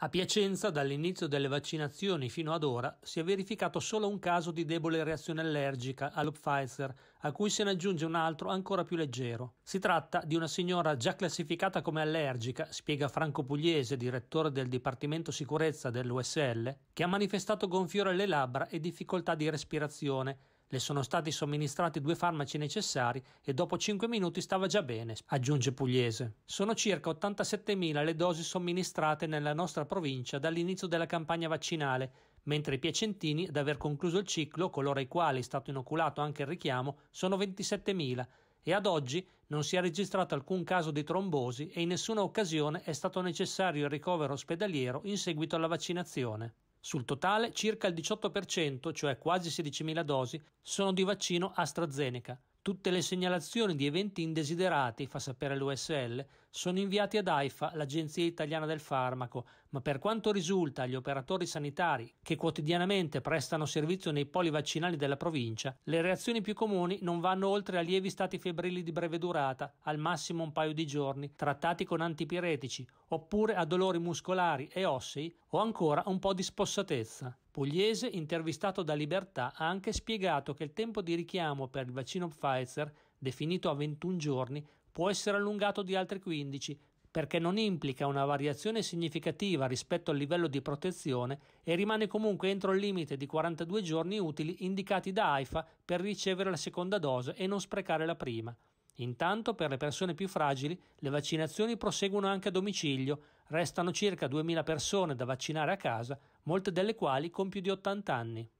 A Piacenza, dall'inizio delle vaccinazioni fino ad ora, si è verificato solo un caso di debole reazione allergica allo Pfizer, a cui se ne aggiunge un altro ancora più leggero. Si tratta di una signora già classificata come allergica, spiega Franco Pugliese, direttore del Dipartimento Sicurezza dell'USL, che ha manifestato gonfiore alle labbra e difficoltà di respirazione le sono stati somministrati due farmaci necessari e dopo 5 minuti stava già bene, aggiunge Pugliese. Sono circa 87.000 le dosi somministrate nella nostra provincia dall'inizio della campagna vaccinale, mentre i piacentini, ad aver concluso il ciclo, coloro ai quali è stato inoculato anche il richiamo, sono 27.000 e ad oggi non si è registrato alcun caso di trombosi e in nessuna occasione è stato necessario il ricovero ospedaliero in seguito alla vaccinazione. Sul totale circa il 18%, cioè quasi 16.000 dosi, sono di vaccino AstraZeneca, Tutte le segnalazioni di eventi indesiderati, fa sapere l'USL, sono inviate ad AIFA, l'Agenzia Italiana del Farmaco, ma per quanto risulta agli operatori sanitari che quotidianamente prestano servizio nei poli vaccinali della provincia, le reazioni più comuni non vanno oltre a lievi stati febbrili di breve durata, al massimo un paio di giorni, trattati con antipiretici, oppure a dolori muscolari e ossei o ancora un po' di spossatezza. Pugliese, intervistato da Libertà, ha anche spiegato che il tempo di richiamo per il vaccino Pfizer, definito a 21 giorni, può essere allungato di altri 15 perché non implica una variazione significativa rispetto al livello di protezione e rimane comunque entro il limite di 42 giorni utili indicati da AIFA per ricevere la seconda dose e non sprecare la prima. Intanto per le persone più fragili le vaccinazioni proseguono anche a domicilio, restano circa 2.000 persone da vaccinare a casa, molte delle quali con più di 80 anni.